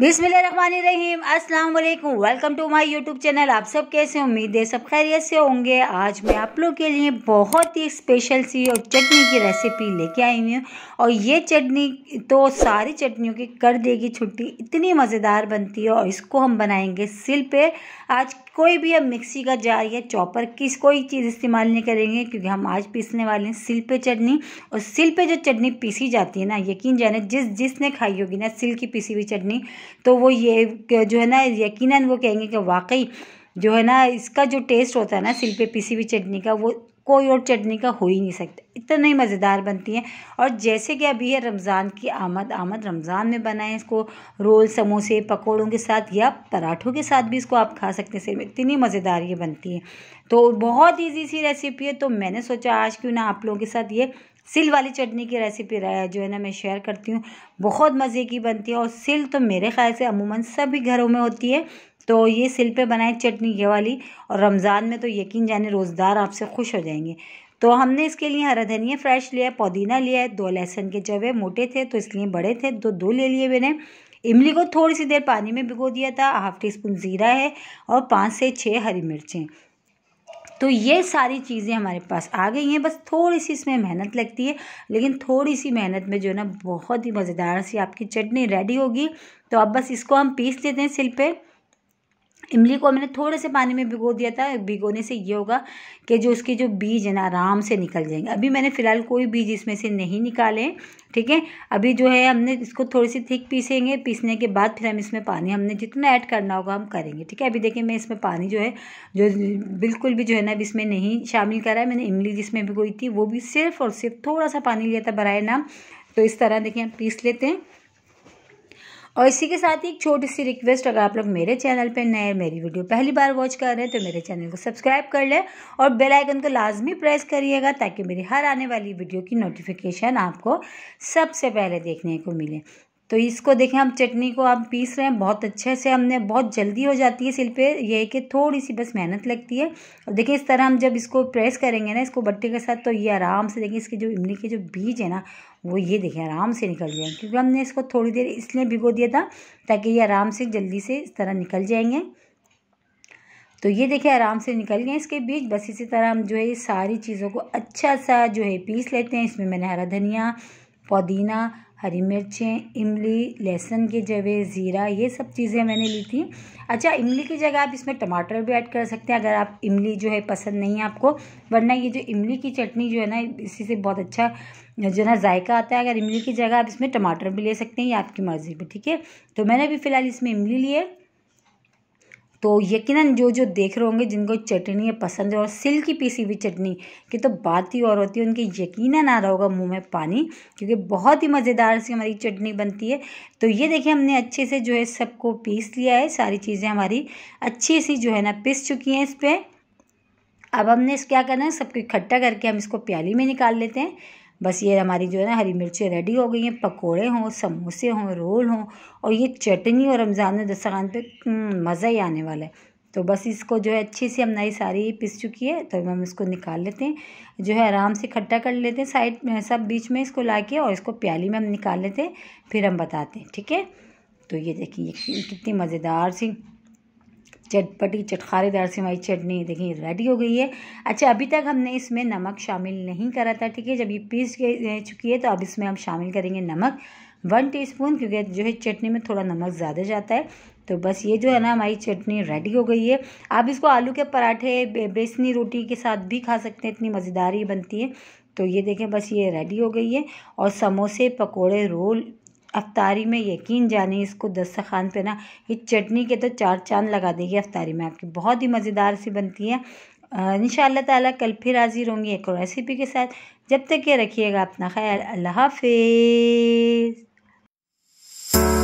बिसमीम अस्सलाम वालेकुम welcome to my YouTube channel आप सब कैसे उम्मीद है सब खैरियत से होंगे आज मैं आप लोग के लिए बहुत ही स्पेशल सी और चटनी की रेसिपी लेके आई हूँ और ये चटनी तो सारी चटनियों की कर देगी छुट्टी इतनी मज़ेदार बनती है और इसको हम बनाएंगे सिल पे आज कोई भी हम मिक्सी का जार या चॉपर किस कोई चीज़ इस्तेमाल नहीं करेंगे क्योंकि हम आज पीसने वाले हैं सिल पे चटनी और सिल पे जो चटनी पीसी जाती है ना यकीन जाने जिस जिसने खाई होगी ना सिल की पीसी हुई चटनी तो वो ये जो है ना यकीनन वो कहेंगे कि वाकई जो है ना इसका जो टेस्ट होता है ना सिल पे पिसी हुई चटनी का वो कोई और चटनी का हो ही नहीं सकता इतना ही मज़ेदार बनती हैं और जैसे कि अभी है रमज़ान की आमद आमद रमज़ान में बनाएं इसको रोल समोसे पकौड़ों के साथ या पराठों के साथ भी इसको आप खा सकते हैं सिर्फ इतनी मज़ेदार ये बनती है तो बहुत इजी सी रेसिपी है तो मैंने सोचा आज क्यों ना आप लोगों के साथ ये सिल वाली चटनी की रेसिपी जो है ना मैं शेयर करती हूँ बहुत मज़े की बनती है और सिल तो मेरे ख्याल से अमूमन सभी घरों में होती है तो ये सिल पे बनाए चटनी ये वाली और रमज़ान में तो यकीन जाने रोज़दार आपसे खुश हो जाएंगे तो हमने इसके लिए हरा धनिया फ्रेश लिया है पुदीना लिया है दो लहसुन के चवे मोटे थे तो इसलिए बड़े थे तो दो ले लिए मैंने इमली को थोड़ी सी देर पानी में भिगो दिया था हाफ टी स्पून ज़ीरा है और पाँच से छः हरी मिर्चें तो ये सारी चीज़ें हमारे पास आ गई हैं बस थोड़ी सी इसमें मेहनत लगती है लेकिन थोड़ी सी मेहनत में जो है ना बहुत ही मज़ेदार सी आपकी चटनी रेडी होगी तो अब बस इसको हम पीस लेते हैं सिल पर इमली को मैंने थोड़े से पानी में भिगो दिया था भिगोने से ये होगा कि जो उसके जो बीज है ना आराम से निकल जाएंगे अभी मैंने फ़िलहाल कोई बीज इसमें से नहीं निकाले ठीक है अभी जो है हमने इसको थोड़ी सी थिक पीसेंगे पीसने के बाद फिर हम इसमें पानी हमने जितना ऐड करना होगा हम करेंगे ठीक है अभी देखिए मैं इसमें पानी जो है जो बिल्कुल भी जो है ना अभी इसमें नहीं शामिल करा है मैंने इमली जिसमें भिगोई थी वो भी सिर्फ और सिर्फ थोड़ा सा पानी लिया था बरए नाम तो इस तरह देखिए हम पीस लेते हैं और इसी के साथ ही एक छोटी सी रिक्वेस्ट अगर आप लोग मेरे चैनल पे नए मेरी वीडियो पहली बार वॉच कर रहे हैं तो मेरे चैनल को सब्सक्राइब कर लें और बेल आइकन को लाजमी प्रेस करिएगा ताकि मेरी हर आने वाली वीडियो की नोटिफिकेशन आपको सबसे पहले देखने को मिले तो इसको देखें हम चटनी को हम पीस रहे हैं बहुत अच्छे से हमने बहुत जल्दी हो जाती है सिल पे ये है कि थोड़ी सी बस मेहनत लगती है और देखिए इस तरह हम जब इसको प्रेस करेंगे ना इसको बट्टे के साथ तो ये आराम से देखिए इसके जो इमली के जो बीज है ना वो ये देखें आराम से निकल जाएंगे क्योंकि हमने इसको थोड़ी देर इसलिए भिगो दिया था ताकि ये आराम से जल्दी से इस तरह निकल जाएंगे तो ये देखिए आराम से निकल गए इसके बीज बस इसी तरह हम जो है सारी चीज़ों को अच्छा सा जो है पीस लेते हैं इसमें मैंने हरा धनिया पुदीना हरी मिर्चें इमली लहसुन के जवे ज़ीरा ये सब चीज़ें मैंने ली थी अच्छा इमली की जगह आप इसमें टमाटर भी ऐड कर सकते हैं अगर आप इमली जो है पसंद नहीं है आपको वरना ये जो इमली की चटनी जो है ना इसी से बहुत अच्छा जो है ना जायका आता है अगर इमली की जगह आप इसमें टमाटर भी ले सकते हैं ये आपकी मर्ज़ी पर ठीक है तो मैंने भी फ़िलहाल इसमें इमली ली है तो यकीनन जो जो देख रहे होंगे जिनको चटनी पसंद है और सिल की पीसी हुई चटनी की तो बात ही और होती है उनके यकीनन आ रहा होगा मुंह में पानी क्योंकि बहुत ही मज़ेदार सी हमारी चटनी बनती है तो ये देखिए हमने अच्छे से जो है सबको पीस लिया है सारी चीज़ें हमारी अच्छी सी जो है ना पिस चुकी हैं इस पर अब हमने इस क्या करना है सबको इकट्ठा करके हम इसको प्याली में निकाल लेते हैं बस ये हमारी जो है ना हरी मिर्चें रेडी हो गई हैं पकोड़े हों समोसे हों रोल हों और ये चटनी और रमज़ान में दस्तरखान पे हम्म, मज़ा ही आने वाला है तो बस इसको जो है अच्छी सी हमने सारी पिस चुकी है तो हम इसको निकाल लेते हैं जो है आराम से इकट्ठा कर लेते हैं साइड में सब बीच में इसको ला के और इसको प्याली में हम निकाल लेते हैं फिर हम बताते हैं ठीक है तो ये देखिए कितनी मज़ेदार सी चटपटी चटखारेदार से हमारी चटनी देखिए रेडी हो गई है अच्छा अभी तक हमने इसमें नमक शामिल नहीं करा था ठीक है जब ये पीस चुकी है तो अब इसमें हम शामिल करेंगे नमक वन टीस्पून क्योंकि जो है चटनी में थोड़ा नमक ज़्यादा जाता है तो बस ये जो है ना हमारी चटनी रेडी हो गई है आप इसको आलू के पराठे बेसनी रोटी के साथ भी खा सकते हैं इतनी मज़ेदार बनती है तो ये देखें बस ये रेडी हो गई है और समोसे पकोड़े रोल अफ्तारी में यकीन जाने इसको दस्तरखान पे ना ये चटनी के तो चार चांद लगा देगी अफ्तारी में आपकी बहुत ही मज़ेदार सी बनती है इन ताला कल फिर हाजिर होंगी एक और रेसिपी के साथ जब तक ये रखिएगा अपना ख्याल अल्लाह हाफि